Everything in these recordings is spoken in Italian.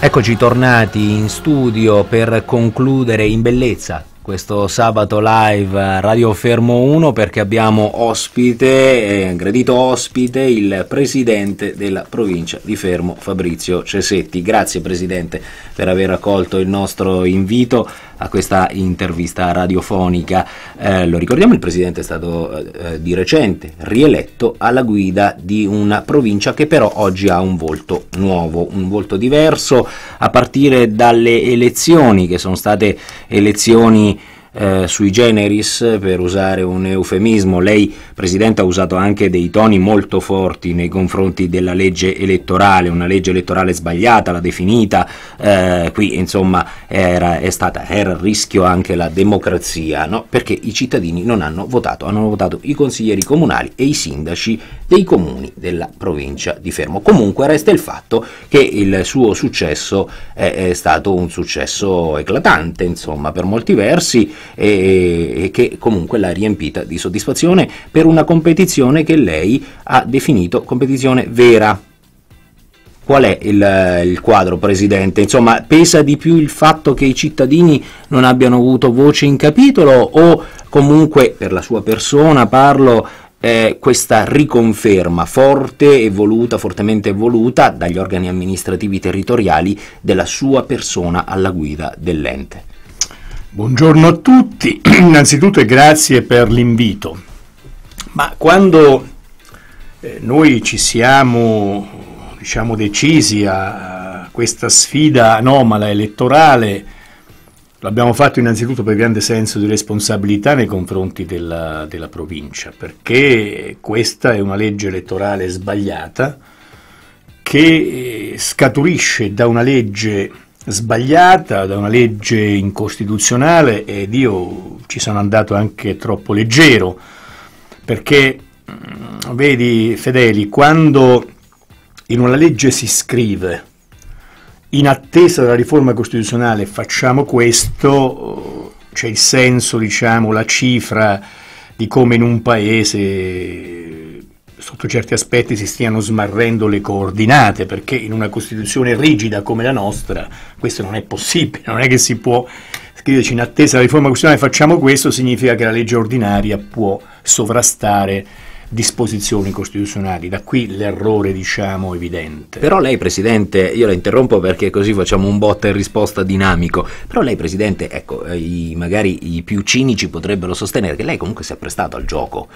Eccoci tornati in studio per concludere in bellezza questo sabato live Radio Fermo 1 perché abbiamo ospite, eh, gradito ospite, il presidente della provincia di Fermo, Fabrizio Cesetti. Grazie presidente per aver accolto il nostro invito a questa intervista radiofonica. Eh, lo ricordiamo, il presidente è stato eh, eh, di recente rieletto alla guida di una provincia che però oggi ha un volto nuovo, un volto diverso a partire dalle elezioni che sono state elezioni eh, sui generis, per usare un eufemismo. Lei, Presidente, ha usato anche dei toni molto forti nei confronti della legge elettorale, una legge elettorale sbagliata, l'ha definita. Eh, qui, insomma, era, è stata, era a rischio anche la democrazia, no? perché i cittadini non hanno votato, hanno votato i consiglieri comunali e i sindaci dei comuni della provincia di Fermo. Comunque resta il fatto che il suo successo è, è stato un successo eclatante, insomma, per molti versi e, e che comunque l'ha riempita di soddisfazione per una competizione che lei ha definito competizione vera qual è il, il, quadro, Presidente? Insomma, pesa di più il fatto che i cittadini non abbiano avuto voce in capitolo o comunque, per la sua persona parlo, eh, questa riconferma forte e voluta, fortemente voluta dagli organi amministrativi territoriali della sua persona alla guida dell'ente? Buongiorno a tutti, innanzitutto grazie per l'invito. Ma quando eh, noi ci siamo diciamo, decisi a, questa sfida anomala elettorale, l'abbiamo fatto innanzitutto per grande senso di responsabilità nei confronti della, della provincia, perché questa è una legge elettorale sbagliata che eh, scaturisce da una legge sbagliata, da una legge incostituzionale ed io ci sono andato anche troppo leggero, perché mm, vedi Fedeli, quando in una legge si scrive in attesa della riforma costituzionale facciamo questo, c'è il senso, diciamo, la cifra di come in un paese sotto certi aspetti si stiano smarrendo le coordinate, perché in una Costituzione rigida come la nostra questo non è possibile, non è che si può scriverci in attesa della riforma costituzionale facciamo questo, significa che la legge ordinaria può sovrastare disposizioni costituzionali, da qui l'errore diciamo evidente. Però lei Presidente, io la interrompo perché così facciamo un botta e risposta dinamico, però lei Presidente, ecco, eh, i, magari i più cinici potrebbero sostenere che lei comunque si è prestato al gioco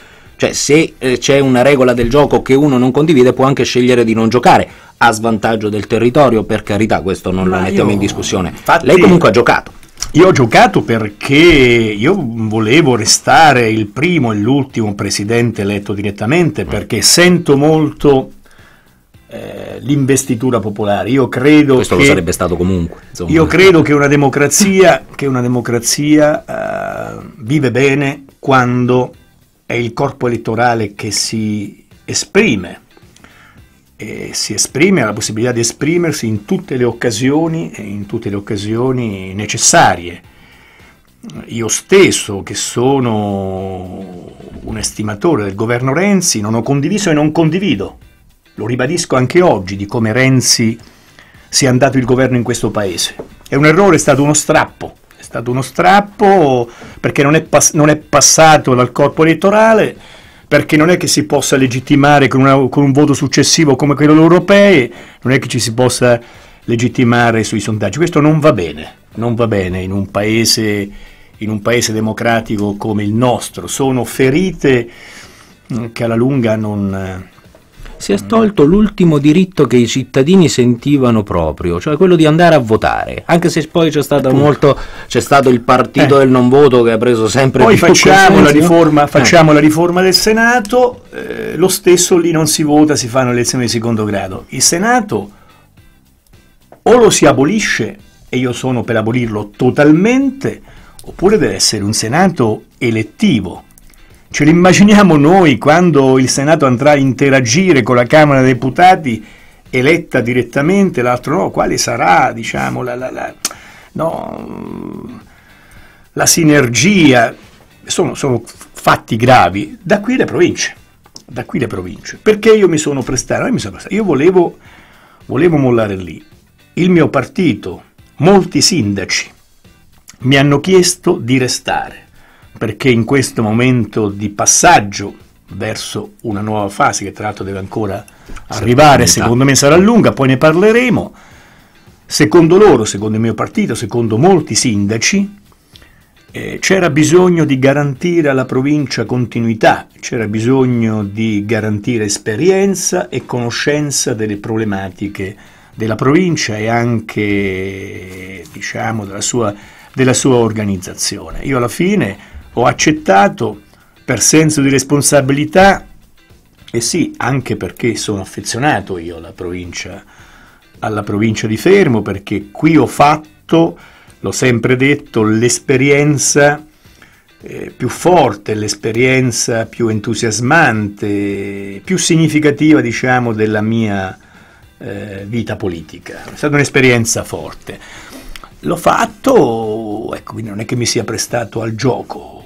cioè se eh, c'è una regola del gioco che uno non condivide può anche scegliere di non giocare a svantaggio del territorio, per carità, questo non lo mettiamo io... in discussione. Infatti... Lei comunque ha giocato. Io ho giocato perché io volevo restare il primo e l'ultimo presidente eletto direttamente perché sento molto eh, l'investitura popolare. Io credo Questo che, lo sarebbe stato comunque. Insomma. Io credo che una democrazia, che una democrazia eh, vive bene quando è il corpo elettorale che si esprime, e si esprime, ha la possibilità di esprimersi in tutte le occasioni e in tutte le occasioni necessarie. Io stesso, che sono un estimatore del governo Renzi, non ho condiviso e non condivido, lo ribadisco anche oggi, di come Renzi sia andato il governo in questo paese. È un errore, è stato uno strappo è stato uno strappo perché non è, pass- non è passato dal corpo elettorale, perché non è che si possa legittimare con, una, con un voto successivo come quello europeo, non è che ci si possa legittimare sui sondaggi. Questo non va bene, non va bene in un paese, in un paese democratico come il nostro. Sono ferite mm, che alla lunga non si è tolto l'ultimo diritto che i cittadini sentivano proprio, cioè quello di andare a votare, anche se poi c'è stato, molto, c'è stato il partito eh. del non voto che ha preso sempre poi più facciamo, la riforma, eh. facciamo eh. la riforma del Senato, eh, lo stesso lì non si vota, si fanno le elezioni di secondo grado. Il Senato o lo si abolisce, e io sono per abolirlo totalmente, oppure deve essere un Senato elettivo Ce l'immaginiamo noi quando il Senato andrà a interagire con la Camera dei Deputati eletta direttamente, l'altro no, quale sarà diciamo, la, la, la, no, la sinergia? Sono, sono, fatti gravi. Da qui le province, da qui le province. Perché io mi sono prestato? Io, mi sono prestato. io volevo, volevo mollare lì. Il mio partito, molti sindaci mi hanno chiesto di restare perché in questo momento di passaggio verso una nuova fase che tra l'altro deve ancora arrivare, secondo me sarà lunga, poi ne parleremo, secondo loro, secondo il mio partito, secondo molti sindaci, eh, c'era bisogno di garantire alla provincia continuità, c'era bisogno di garantire esperienza e conoscenza delle problematiche della provincia e anche diciamo, della, sua, della sua organizzazione. Io alla fine ho accettato per senso di responsabilità e sì, anche perché sono affezionato io alla provincia, alla provincia di Fermo, perché qui ho fatto, l'ho sempre detto, l'esperienza eh, più forte, l'esperienza più entusiasmante, più significativa, diciamo, della mia eh, vita politica. È stata un'esperienza forte. L'ho fatto, ecco, quindi non è che mi sia prestato al gioco,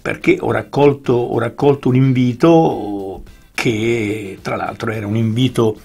perché ho raccolto, ho raccolto un invito che tra l'altro era un invito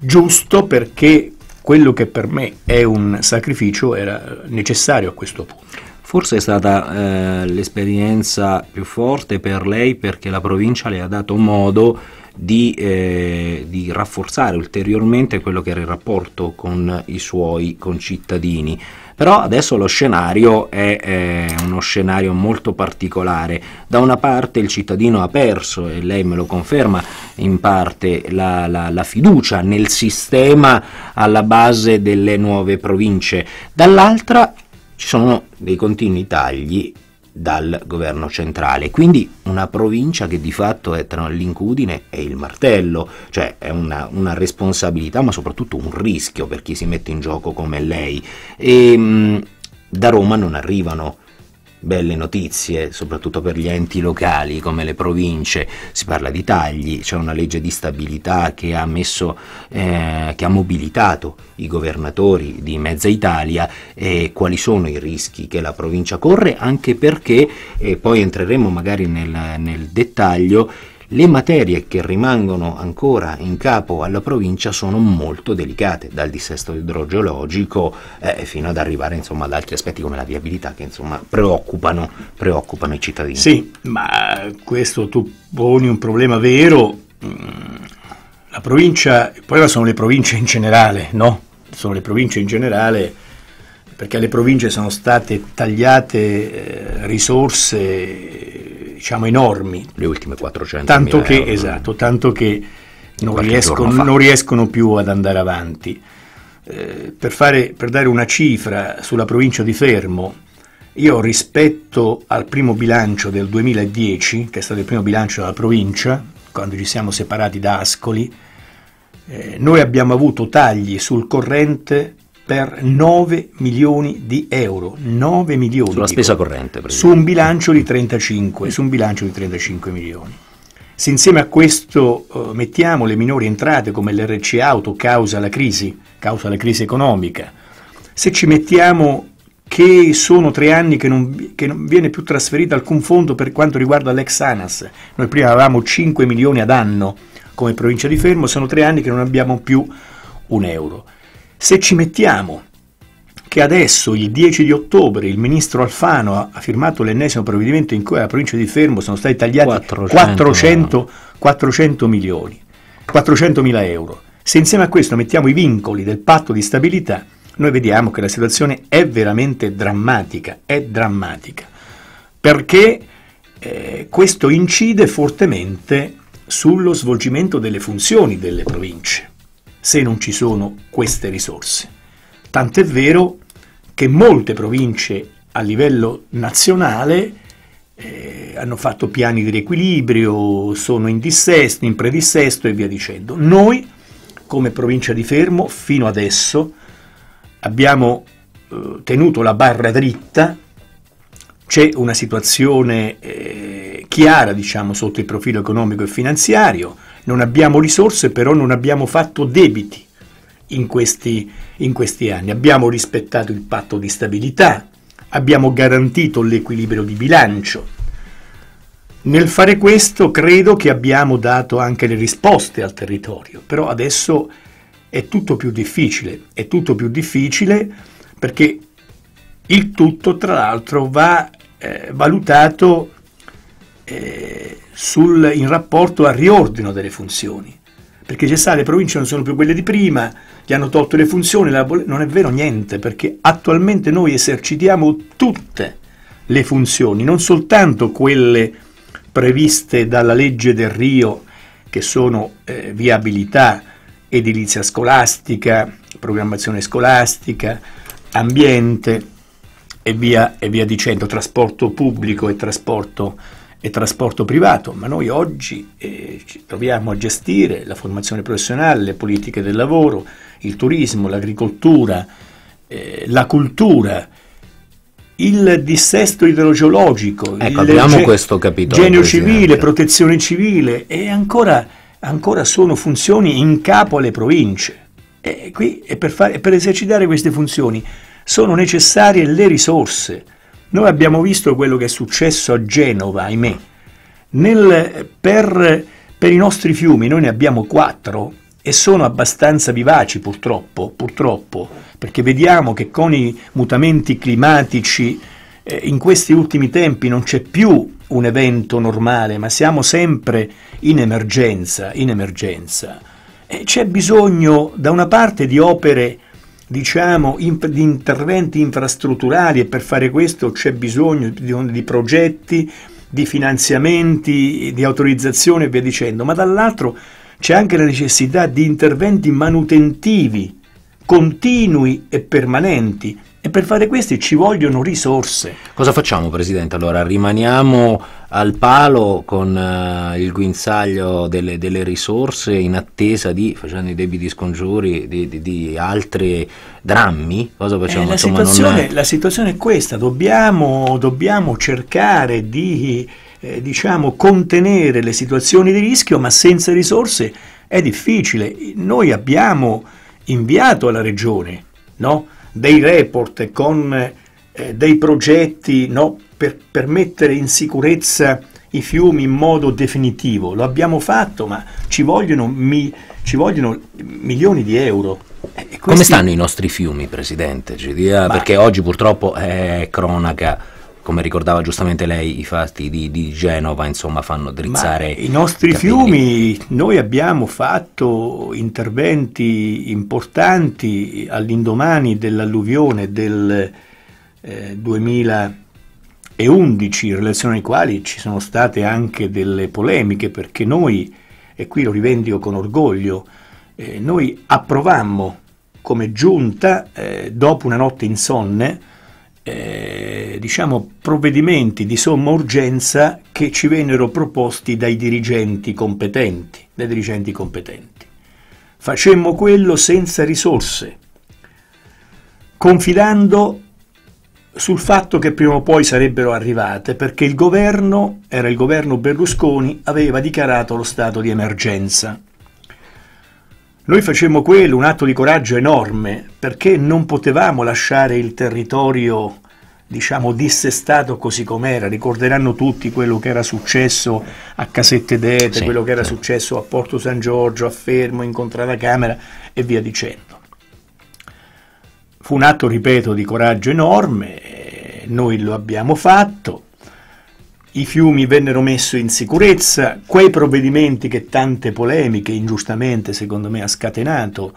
giusto perché quello che per me è un sacrificio era eh, necessario a questo punto. Forse è stata eh, l'esperienza più forte per lei perché la provincia le ha dato modo di, eh, di, rafforzare ulteriormente quello che era il rapporto con i suoi concittadini. Però adesso lo scenario è, è uno scenario molto particolare. Da una parte il cittadino ha perso, e lei me lo conferma in parte, la, la, la fiducia nel sistema alla base delle nuove province, dall'altra ci sono dei continui tagli dal governo centrale. Quindi una provincia che di fatto è tra l'incudine e il martello, cioè è una, una responsabilità ma soprattutto un rischio per chi si mette in gioco come lei. E ehm, mh, da Roma non arrivano belle notizie, soprattutto per gli enti locali come le province, si parla di tagli, c'è una legge di stabilità che ha, messo, eh, che ha mobilitato i governatori di mezza Italia e quali sono i rischi che la provincia corre, anche perché, eh, poi entreremo magari nel, nel dettaglio, le materie che rimangono ancora in capo alla provincia sono molto delicate, dal dissesto idrogeologico eh, fino ad arrivare insomma, ad altri aspetti come la viabilità che insomma, preoccupano, preoccupano i cittadini. Sì, ma questo tu poni un problema vero. Mm, la provincia, il sono le province in generale, no? Sono le province in generale perché alle province sono state tagliate eh, risorse diciamo enormi. Le ultime 400 tanto che, euro, Esatto, tanto che non riescono, non riescono, più ad andare avanti. Eh, per, fare, per dare una cifra sulla provincia di Fermo, io rispetto al primo bilancio del 2010, che è stato il primo bilancio della provincia, quando ci siamo separati da Ascoli, eh, noi abbiamo avuto tagli sul corrente per 9 milioni di euro. 9 milioni. Sulla spesa euro, corrente. Su un, 35, su un, bilancio di 35, milioni. Se insieme a questo uh, mettiamo le minori entrate come l'RC auto causa la crisi, causa la crisi economica, se ci mettiamo che sono tre anni che non, che non viene più trasferito alcun fondo per quanto riguarda l'ex ANAS, noi prima avevamo 5 milioni ad anno come provincia di Fermo, sono tre anni che non abbiamo più un euro. Se ci mettiamo che adesso, il 10 di ottobre, il ministro Alfano ha firmato l'ennesimo provvedimento in cui alla provincia di Fermo sono stati tagliati 400, 400, 400 milioni, 400 mila euro. Se insieme a questo mettiamo i vincoli del patto di stabilità, noi vediamo che la situazione è veramente drammatica, è drammatica, perché eh, questo incide fortemente sullo svolgimento delle funzioni delle province se non ci sono queste risorse. Tant'è vero che molte province a livello nazionale eh, hanno fatto piani di riequilibrio, sono in dissesto, in predissesto e via dicendo. Noi, come provincia di Fermo, fino adesso abbiamo eh, tenuto la barra dritta, c'è una situazione eh, chiara diciamo, sotto il profilo economico e finanziario, non abbiamo risorse, però non abbiamo fatto debiti in questi, in questi anni. Abbiamo rispettato il patto di stabilità, abbiamo garantito l'equilibrio di bilancio. Nel fare questo credo che abbiamo dato anche le risposte al territorio, però adesso è tutto più difficile, è tutto più difficile perché il tutto tra l'altro va eh, valutato sul, in rapporto al riordino delle funzioni. Perché c'è state le province non sono più quelle di prima, gli hanno tolto le funzioni, la, non è vero niente, perché attualmente noi esercitiamo tutte le funzioni, non soltanto quelle previste dalla legge del Rio, che sono eh, viabilità, edilizia scolastica, programmazione scolastica, ambiente e via, e via dicendo, trasporto pubblico e trasporto e trasporto privato, ma noi oggi eh, troviamo a gestire la formazione professionale, le politiche del lavoro, il turismo, l'agricoltura, eh, la cultura, il dissesto idrogeologico, ecco, il capitolo, genio civile, protezione civile e ancora, ancora, sono funzioni in capo alle province. E qui, e per, fare, per esercitare queste funzioni sono necessarie le risorse. Noi abbiamo visto quello che è successo a Genova, ahimè. Nel, per, per i nostri fiumi noi ne abbiamo quattro e sono abbastanza vivaci purtroppo, purtroppo, perché vediamo che con i mutamenti climatici eh, in questi ultimi tempi non c'è più un evento normale, ma siamo sempre in emergenza, in emergenza. E c'è bisogno da una parte di opere diciamo, imp- di interventi infrastrutturali e per fare questo c'è bisogno di, di progetti, di finanziamenti, di autorizzazione e via dicendo, ma dall'altro c'è anche la necessità di interventi manutentivi, continui e permanenti e per fare questo ci vogliono risorse. Cosa facciamo, Presidente? Allora, rimaniamo al palo con uh, il guinzaglio delle, delle, risorse in attesa di, facendo i debiti scongiuri, di, di, di altri drammi? Cosa eh, facciamo? Eh, la, Insomma, situazione, è... la, situazione, è... questa, dobbiamo, dobbiamo cercare di eh, diciamo, contenere le situazioni di rischio, ma senza risorse è difficile. Noi abbiamo inviato alla Regione, no? dei report, con eh, dei progetti no, per, per, mettere in sicurezza i fiumi in modo definitivo. Lo abbiamo fatto, ma ci vogliono, mi, ci vogliono milioni di euro. Questi... Come stanno i nostri fiumi, Presidente? Dia, perché oggi purtroppo è cronaca come ricordava giustamente lei, i fatti di, di Genova insomma, fanno drizzare. Ma I nostri i fiumi, noi abbiamo fatto interventi importanti all'indomani dell'alluvione del eh, 2011, in relazione ai quali ci sono state anche delle polemiche, perché noi, e qui lo rivendico con orgoglio, eh, noi approvammo come giunta, eh, dopo una notte insonne, eh, diciamo, provvedimenti di somma urgenza che ci vennero proposti dai dirigenti competenti. Dai dirigenti competenti. Facemmo quello senza risorse, confidando sul fatto che prima o poi sarebbero arrivate, perché il governo, era il governo Berlusconi, aveva dichiarato lo stato di emergenza. Noi facemmo quello, un atto di coraggio enorme, perché non potevamo lasciare il territorio, diciamo, dissestato così com'era. Ricorderanno tutti quello che era successo a Casette d'Ete, sì, quello che era sì. successo a Porto San Giorgio, a Fermo, in Contrada Camera e via dicendo. Fu un atto, ripeto, di coraggio enorme, noi lo abbiamo fatto, i fiumi vennero messi in sicurezza, quei provvedimenti che tante polemiche ingiustamente secondo me ha scatenato,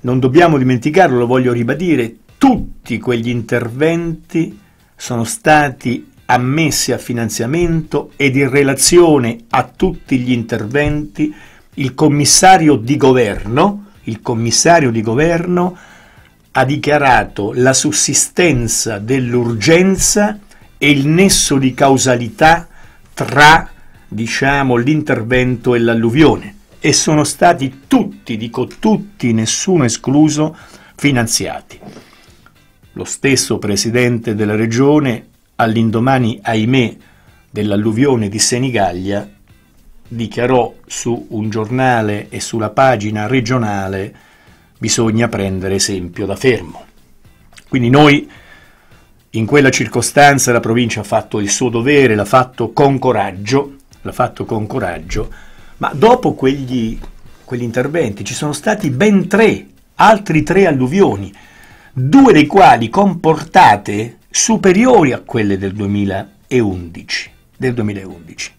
non dobbiamo dimenticarlo, lo voglio ribadire, tutti quegli interventi sono stati ammessi a finanziamento ed in relazione a tutti gli interventi il commissario di governo, il commissario di governo ha dichiarato la sussistenza dell'urgenza e il nesso di causalità tra diciamo, l'intervento e l'alluvione e sono stati tutti, dico tutti, nessuno escluso, finanziati. Lo stesso presidente della regione all'indomani, ahimè, dell'alluvione di Senigallia dichiarò su un giornale e sulla pagina regionale bisogna prendere esempio da fermo. Quindi noi in quella circostanza la provincia ha fatto il suo dovere, l'ha fatto con coraggio, l'ha fatto con coraggio, ma dopo quegli, quegli interventi ci sono stati ben tre, altri tre alluvioni, due dei quali comportate superiori a quelle del 2011. Del 2011.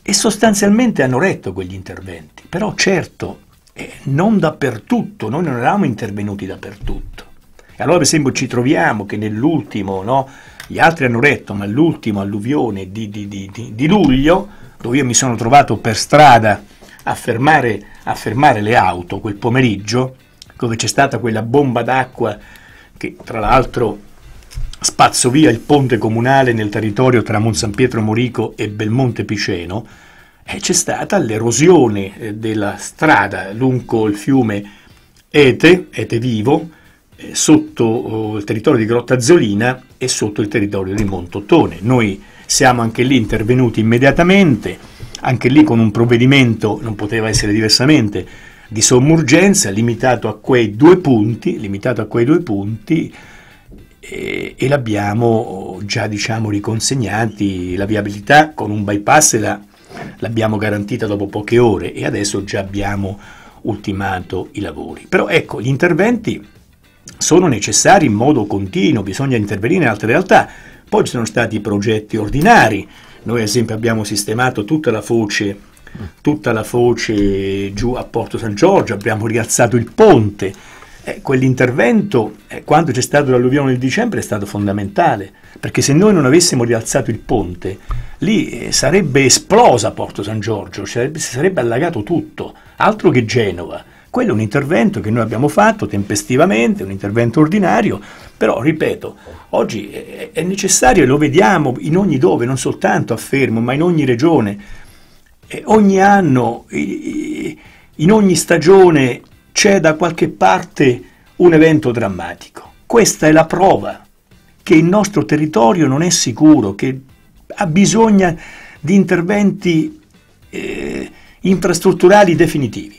E sostanzialmente hanno retto quegli interventi, però certo eh, non dappertutto, noi non eravamo intervenuti dappertutto. E allora per esempio ci troviamo che nell'ultimo, no, gli altri hanno retto, ma l'ultimo alluvione di, di, di, di, luglio, dove io mi sono trovato per strada a fermare, a fermare le auto quel pomeriggio, dove c'è stata quella bomba d'acqua che tra l'altro spazzo via il ponte comunale nel territorio tra Monsan Pietro Morico e Belmonte Piceno, e c'è stata l'erosione eh, della strada lungo il fiume Ete, Ete Vivo, eh, sotto oh, il territorio di Grotta Zolina e sotto il territorio di Montottone. Noi siamo anche lì intervenuti immediatamente, anche lì con un provvedimento, non poteva essere diversamente, di sommurgenza limitato a quei due punti, limitato a quei due punti e, e l'abbiamo oh, già diciamo riconsegnati la viabilità con un bypass la, l'abbiamo garantita dopo poche ore e adesso già abbiamo ultimato i lavori. Però ecco, gli interventi sono necessari in modo continuo, bisogna intervenire in altre realtà. Poi ci sono stati progetti ordinari, noi ad esempio abbiamo sistemato tutta la foce, tutta la foce giù a Porto San Giorgio, abbiamo rialzato il ponte, eh, quell'intervento, eh, quando c'è stato l'alluvione nel dicembre, è stato fondamentale, perché se noi non avessimo rialzato il ponte, lì eh, sarebbe esplosa Porto San Giorgio, sarebbe, si sarebbe allagato tutto, altro che Genova. Quello è un intervento che noi abbiamo fatto tempestivamente, un intervento ordinario, però ripeto, oggi è, necessario e lo vediamo in ogni dove, non soltanto a Fermo, ma in ogni regione. E ogni anno, in ogni stagione c'è da qualche parte un evento drammatico. Questa è la prova che il nostro territorio non è sicuro, che ha bisogno di interventi eh, infrastrutturali definitivi.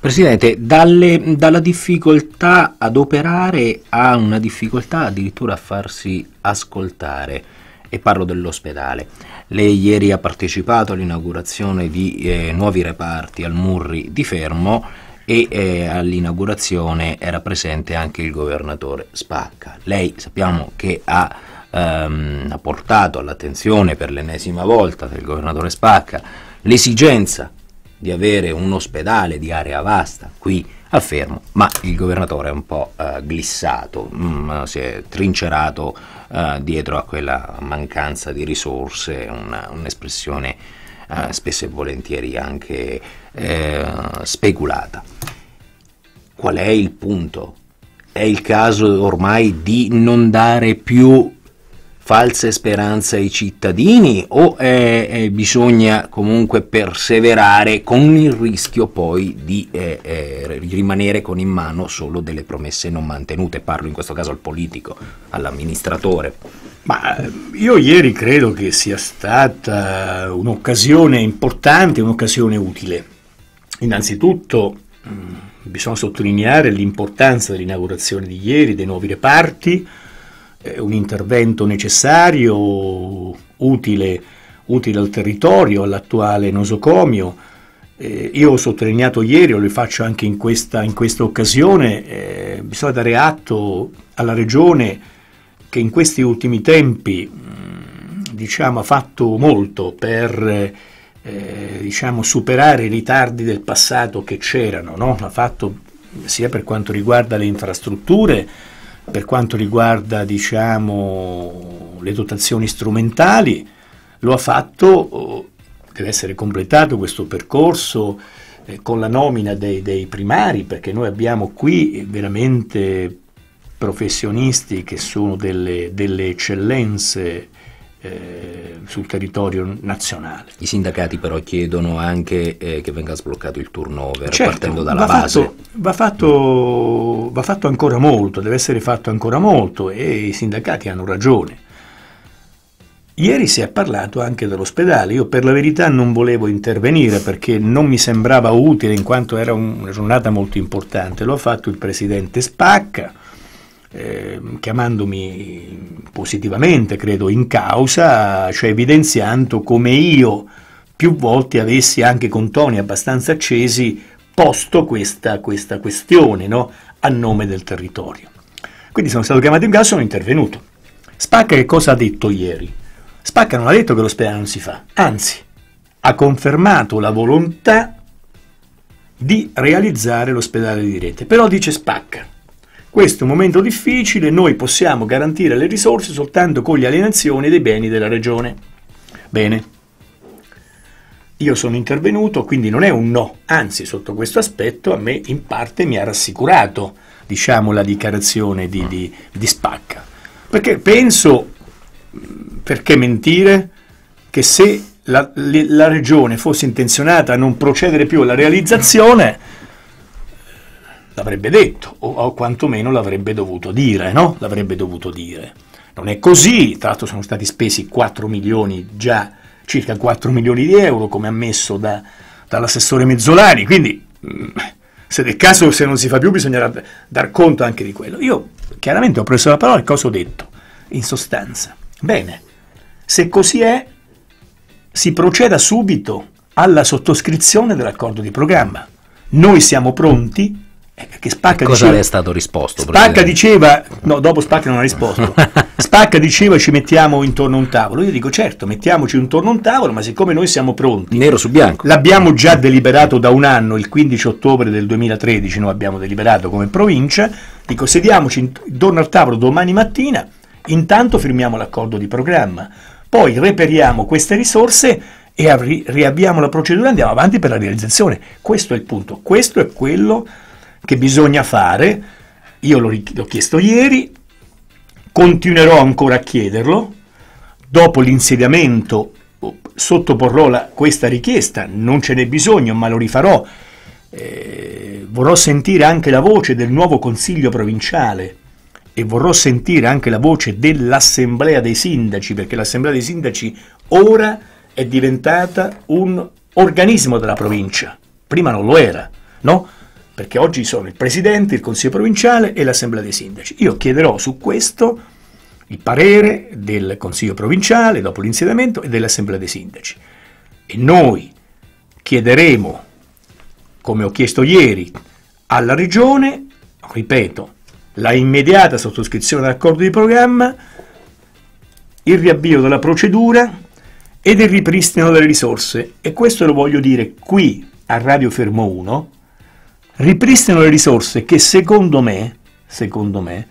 Presidente, dalle, dalla difficoltà ad operare a una difficoltà addirittura a farsi ascoltare, e parlo dell'ospedale. Lei ieri ha partecipato all'inaugurazione di eh, nuovi reparti al Murri di Fermo e eh, all'inaugurazione era presente anche il governatore Spacca. Lei sappiamo che ha, ehm, ha portato all'attenzione per l'ennesima volta del governatore Spacca l'esigenza di avere un ospedale di area vasta qui a Fermo, ma il governatore è un po' eh, glissato, mm, si è trincerato eh, dietro a quella mancanza di risorse, un'espressione eh, spesso e volentieri anche eh, speculata. Qual è il punto? È il caso ormai di non dare più false speranze ai cittadini o eh, eh, bisogna comunque perseverare con il rischio poi di eh, eh rimanere con in mano solo delle promesse non mantenute? Parlo in questo caso al politico, all'amministratore. Ma eh, io ieri credo che sia stata un'occasione importante, un'occasione utile. Innanzitutto mm, bisogna sottolineare l'importanza dell'inaugurazione di ieri, dei nuovi reparti, eh, un intervento necessario, utile, utile al territorio, all'attuale nosocomio. Eh, io ho sottolineato ieri, o lo faccio anche in questa, in questa occasione, eh, bisogna dare atto alla Regione che in questi ultimi tempi diciamo, ha fatto molto per eh, diciamo, superare i ritardi del passato che c'erano, no? ha fatto sia per quanto riguarda le infrastrutture, per quanto riguarda diciamo, le dotazioni strumentali, lo ha fatto, eh, deve essere completato questo percorso eh, con la nomina dei, dei primari, perché noi abbiamo qui veramente professionisti che sono delle, delle eccellenze eh, sul territorio nazionale. I sindacati però chiedono anche eh, che venga sbloccato il turnover certo, partendo dalla va base. Fatto, va, fatto, mm. va fatto ancora molto, deve essere fatto ancora molto e i sindacati hanno ragione. Ieri si è parlato anche dell'ospedale, io per la verità non volevo intervenire perché non mi sembrava utile in quanto era una giornata molto importante, lo ha fatto il presidente Spacca eh, chiamandomi positivamente, credo, in causa, cioè evidenziando come io più volte avessi anche con toni abbastanza accesi posto questa, questa questione no? a nome del territorio. Quindi sono stato chiamato in causa e sono intervenuto. Spacca che cosa ha detto ieri? Spacca non ha detto che l'ospedale non si fa, anzi ha confermato la volontà di realizzare l'ospedale di rete. Però dice Spacca, questo è un momento difficile, noi possiamo garantire le risorse soltanto con le alienazioni dei beni della regione. Bene. Io sono intervenuto, quindi non è un no, anzi sotto questo aspetto a me in parte mi ha rassicurato, diciamo, la dichiarazione di, di, di Spacca. Perché penso, mm, perché mentire, che se la, la regione fosse intenzionata a non procedere più alla realizzazione, l'avrebbe detto, o, o quantomeno l'avrebbe dovuto dire, no? L'avrebbe dovuto dire. Non è così, tra l'altro sono stati spesi 4 milioni, già circa 4 milioni di euro, come ammesso da, dall'assessore Mezzolani, quindi mm, se del caso se non si fa più bisognerà dar conto anche di quello. Io chiaramente ho preso la parola e cosa ho detto, in sostanza. Bene, se così è, si proceda subito alla sottoscrizione dell'accordo di programma. Noi siamo pronti eh, che Spacca cosa diceva, le è stato risposto? Spacca diceva, no, dopo Spacca non ha risposto. Spacca diceva ci mettiamo intorno a un tavolo. Io dico certo, mettiamoci intorno a un tavolo, ma siccome noi siamo pronti, nero su bianco. L'abbiamo già deliberato da un anno, il 15 ottobre del 2013, noi abbiamo deliberato come provincia, dico sediamoci intorno al tavolo domani mattina, intanto firmiamo l'accordo di programma, poi reperiamo queste risorse e riavviamo la procedura e andiamo avanti per la realizzazione. Questo è il punto, questo è quello che bisogna fare, io l'ho, l'ho chiesto ieri, continuerò ancora a chiederlo, dopo l'insediamento sottoporrò la, questa richiesta, non ce n'è bisogno, ma lo rifarò. Eh, vorrò sentire anche la voce del nuovo Consiglio provinciale e vorrò sentire anche la voce dell'Assemblea dei Sindaci, perché l'Assemblea dei Sindaci ora è diventata un organismo della provincia, prima non lo era, no? perché oggi sono il Presidente, il Consiglio Provinciale e l'Assemblea dei Sindaci. Io chiederò su questo il parere del Consiglio Provinciale dopo l'insediamento e dell'Assemblea dei Sindaci. E noi chiederemo, come ho chiesto ieri, alla Regione, ripeto, la immediata sottoscrizione dell'accordo di programma, il riavvio della procedura ed il ripristino delle risorse. E questo lo voglio dire qui a Radio Fermo 1, ripristino le risorse che secondo me, secondo me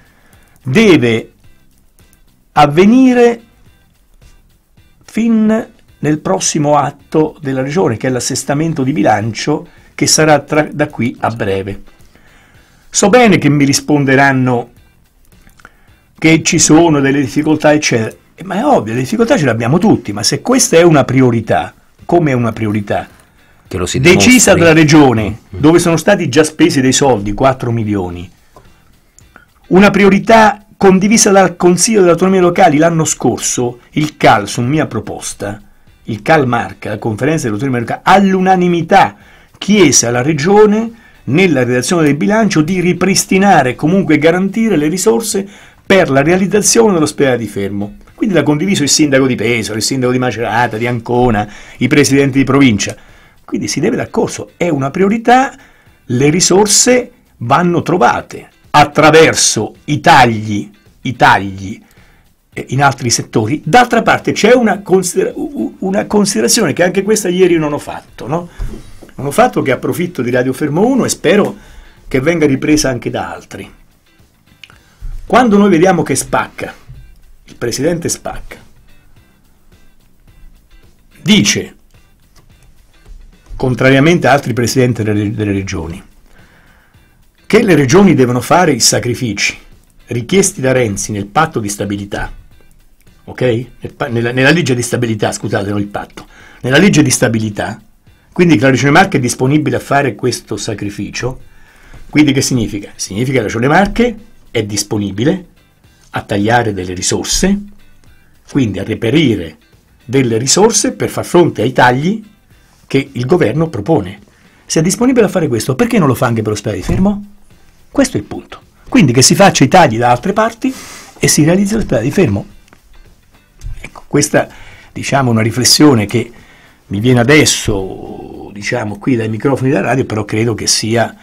deve avvenire fin nel prossimo atto della Regione, che è l'assestamento di bilancio, che sarà tra, da qui a breve. So bene che mi risponderanno che ci sono delle difficoltà, eccetera, ma è ovvio, le difficoltà ce le abbiamo tutti, ma se questa è una priorità, come è una priorità? decisa dalla regione, mm. Mm. dove sono stati già spesi dei soldi, 4 milioni. Una priorità condivisa dal Consiglio delle Autonomie Locali l'anno scorso, il CAL, su mia proposta, il CAL Marca, la conferenza delle autonomie locali, all'unanimità chiese alla regione nella redazione del bilancio di ripristinare e comunque garantire le risorse per la realizzazione dell'ospedale di Fermo. Quindi l'ha condiviso il sindaco di Pesaro, il sindaco di Macerata, di Ancona, i presidenti di provincia. Quindi si deve dar corso, è una priorità, le risorse vanno trovate attraverso i tagli, i tagli eh, in altri settori. D'altra parte c'è una, considera- una, considerazione che anche questa ieri non ho fatto, no? non ho fatto che approfitto di Radio Fermo 1 e spero che venga ripresa anche da altri. Quando noi vediamo che spacca, il presidente spacca, dice contrariamente a altri presidenti delle, delle regioni, che le regioni devono fare i sacrifici richiesti da Renzi nel patto di stabilità, ok? Nella, nella legge di stabilità, scusate, non il patto, nella legge di stabilità, quindi che la Regione Marche è disponibile a fare questo sacrificio, quindi che significa? Significa che la Regione Marche è disponibile a tagliare delle risorse, quindi a reperire delle risorse per far fronte ai tagli che il governo propone. Se è disponibile a fare questo, perché non lo fa anche per l'ospedale di Fermo? Questo è il punto. Quindi che si faccia i tagli da altre parti e si realizzi l'ospedale di Fermo. Ecco, questa diciamo una riflessione che mi viene adesso diciamo qui dai microfoni della radio, però credo che sia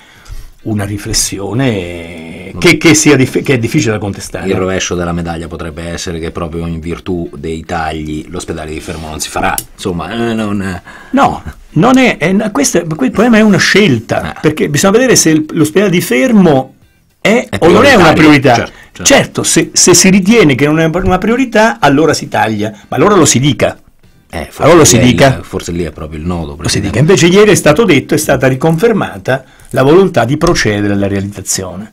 una riflessione mm. che, che, sia, che, è difficile da contestare. Il rovescio della medaglia potrebbe essere che proprio in virtù dei tagli l'ospedale di Fermo non si farà. Insomma, eh, non... No, non è, è, questo, il problema è una scelta, ah. perché bisogna vedere se l'ospedale di Fermo è, è o non è una priorità. Certo, certo. certo se, se si ritiene che non è una priorità, allora si taglia, ma allora lo si dica. Eh, allora lo si dica. Il, forse lì è proprio il nodo. Lo si dica. Invece ieri è stato detto, è stata riconfermata la volontà di procedere alla realizzazione.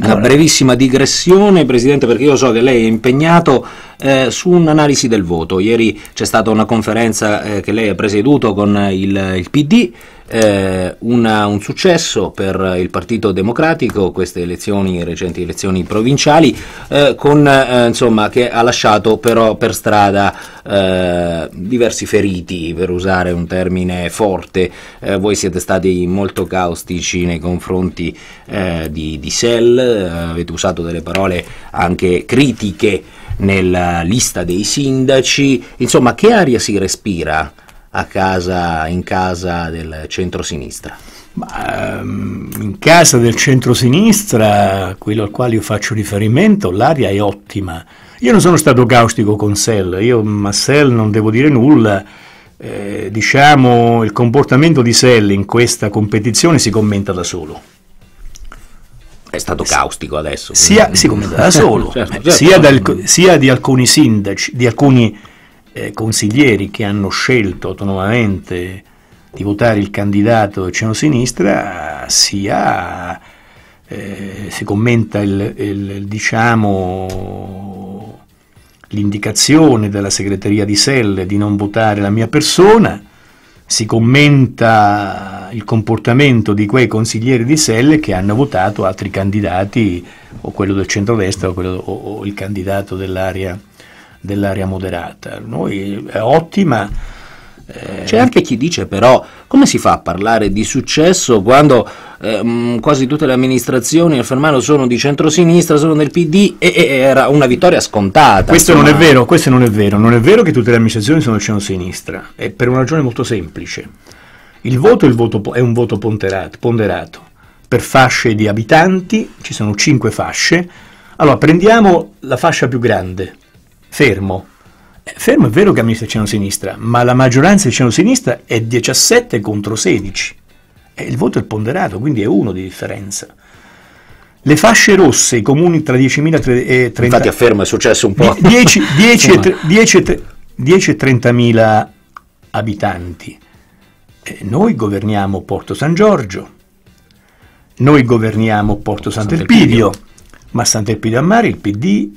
Una brevissima digressione, Presidente, perché io so che lei è impegnato eh, su un'analisi del voto. Ieri c'è stata una conferenza eh, che lei ha presieduto con il, il PD eh, una, un successo per il Partito Democratico, queste elezioni, recenti elezioni provinciali, eh, con, eh, insomma, che ha lasciato però per strada eh, diversi feriti, per usare un termine forte. Eh, voi siete stati molto caustici nei confronti eh, di, di Sell, avete usato delle parole anche critiche nella lista dei sindaci, insomma che aria si respira a casa, in casa del centro-sinistra? Ma, ehm, in casa del centro-sinistra, quello al quale io faccio riferimento, l'aria è ottima. Io non sono stato caustico con Sell, io mm, a Sell non devo dire nulla. Eh, diciamo, il comportamento di Sell in questa competizione si commenta da solo. È stato caustico adesso. Sia, si commenta da solo, certo, certo. Sia, certo. dal, sia, di alcuni sindaci, di alcuni eh, consiglieri che hanno scelto autonomamente di votare il candidato del centro-sinistra sia, eh, si commenta il, il, diciamo, l'indicazione della segreteria di Selle di non votare la mia persona, si commenta il comportamento di quei consiglieri di Selle che hanno votato altri candidati o quello del centrodestra o, quello, o, o il candidato dell'area dell'area moderata. Noi è ottima. Eh, C'è anche chi dice però come si fa a parlare di successo quando ehm, quasi tutte le amministrazioni al Fermano sono di centrosinistra, sono del PD e, e era una vittoria scontata. Questo insomma. non è vero, questo non è vero, non è vero che tutte le amministrazioni sono di centrosinistra, è per una ragione molto semplice. Il voto, il voto è un voto ponderato, ponderato. Per fasce di abitanti ci sono cinque fasce. Allora prendiamo la fascia più grande, fermo. Eh, fermo è vero che amministra il centro-sinistra, ma la maggioranza del centro-sinistra è 17 contro 16. E eh, il voto è ponderato, quindi è uno di differenza. Le fasce rosse, i comuni tra 10.000 e 30.000... Infatti a Fermo è successo un po'. 10, 10, 10 e, 10 e 30.000 abitanti. E eh, noi governiamo Porto San Giorgio, noi governiamo Porto Sant'Elpidio, ma Sant'Elpidio a Mare il PD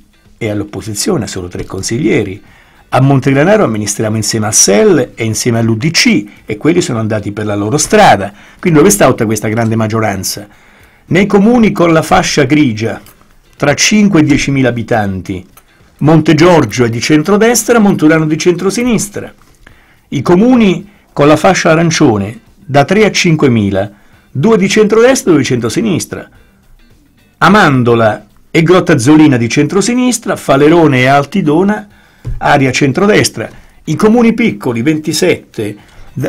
e all'opposizione, solo tre consiglieri. A Montegranaro amministriamo insieme a Sell e insieme all'UDC e quelli sono andati per la loro strada. Quindi dove sta tutta questa grande maggioranza? Nei comuni con la fascia grigia, tra 5 e 10 mila abitanti, Monte Giorgio è di centrodestra, Monturano di centrosinistra. I comuni con la fascia arancione, da 3 a 5 mila, due di centrodestra e due di centrosinistra. Amandola e Grotta Grottazzolina di centrosinistra, Falerone e Altidona, aria centrodestra. I comuni piccoli, 27,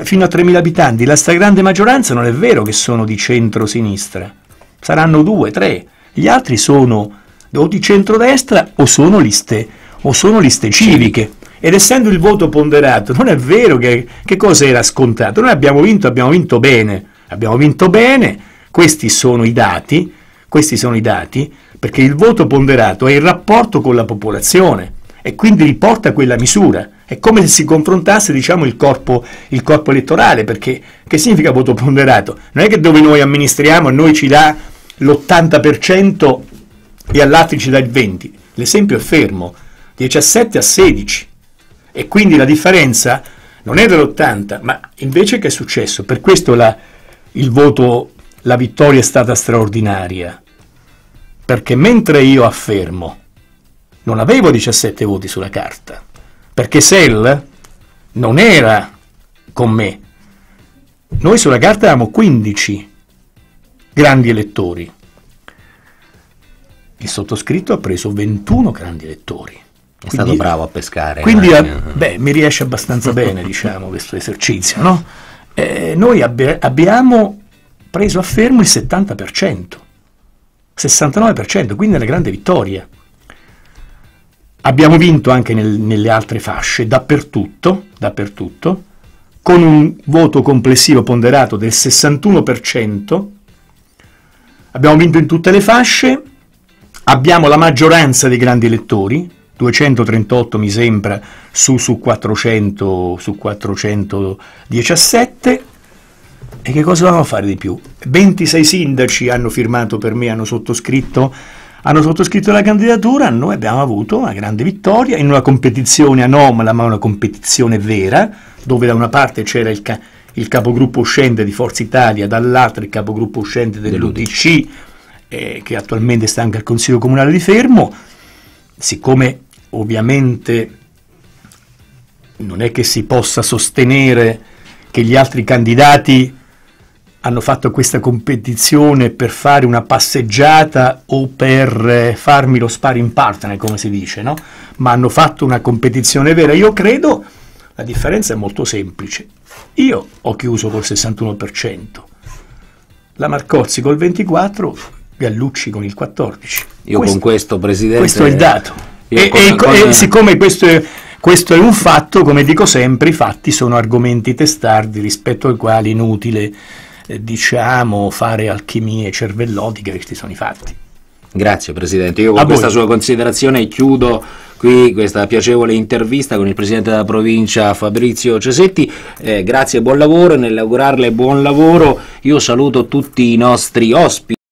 fino a 3.000 abitanti, la stragrande maggioranza non è vero che sono di centrosinistra, saranno due, tre, gli altri sono o di centrodestra o sono liste, o sono liste civiche. Ed essendo il voto ponderato, non è vero che, che cosa era scontato. Noi abbiamo vinto, abbiamo vinto bene, abbiamo vinto bene, questi sono i dati, questi sono i dati, perché il voto ponderato è il rapporto con la popolazione e quindi riporta quella misura. È come se si confrontasse diciamo, il, corpo, il, corpo, elettorale, perché che significa voto ponderato? Non è che dove noi amministriamo a noi ci dà l'80% e all'altro ci dà il 20%. L'esempio è fermo, 17 a 16. E quindi la differenza non è dell'80, ma invece che è successo? Per questo la, il voto, la vittoria è stata straordinaria perché mentre io affermo non avevo 17 voti sulla carta, perché Sell non era con me, noi sulla carta avevamo 15 grandi elettori. Il sottoscritto ha preso 21 grandi elettori. È quindi, stato bravo a pescare. Quindi eh, a, eh, eh. beh, mi riesce abbastanza bene diciamo, questo esercizio. No? Eh, noi abbi- abbiamo preso a fermo il 70%. 69%, quindi una grande vittoria. Abbiamo vinto anche nel, nelle altre fasce, dappertutto, dappertutto, con un voto complessivo ponderato del 61%. Abbiamo vinto in tutte le fasce, abbiamo la maggioranza dei grandi elettori, 238 mi sembra su, su, 400, su 417, e che cosa dovevamo fare di più? 26 sindaci hanno firmato per me, hanno sottoscritto, hanno sottoscritto la candidatura, noi abbiamo avuto una grande vittoria in una competizione anomala, ma una competizione vera, dove da una parte c'era il, ca- il capogruppo uscente di Forza Italia, dall'altra il capogruppo uscente dell'UDC, eh, che attualmente sta anche al Consiglio Comunale di Fermo, siccome ovviamente non è che si possa sostenere che gli altri candidati hanno fatto questa competizione per fare una passeggiata o per eh, farmi lo sparring partner, come si dice, no? ma hanno fatto una competizione vera. Io credo la differenza è molto semplice. Io ho chiuso col 61%, la Marcozzi col 24%, Gallucci con il 14%. Io questo, con questo, Presidente... Questo è il dato. E, e, con... e, siccome questo è, questo è un fatto, come dico sempre, i fatti sono argomenti testardi rispetto ai quali è inutile eh, diciamo, fare alchimie cervellotiche, questi sono i fatti. Grazie Presidente, io con A questa voi. sua considerazione chiudo qui questa piacevole intervista con il Presidente della provincia Fabrizio Cesetti, eh, grazie e buon lavoro, nell'augurarle buon lavoro io saluto tutti i nostri ospiti.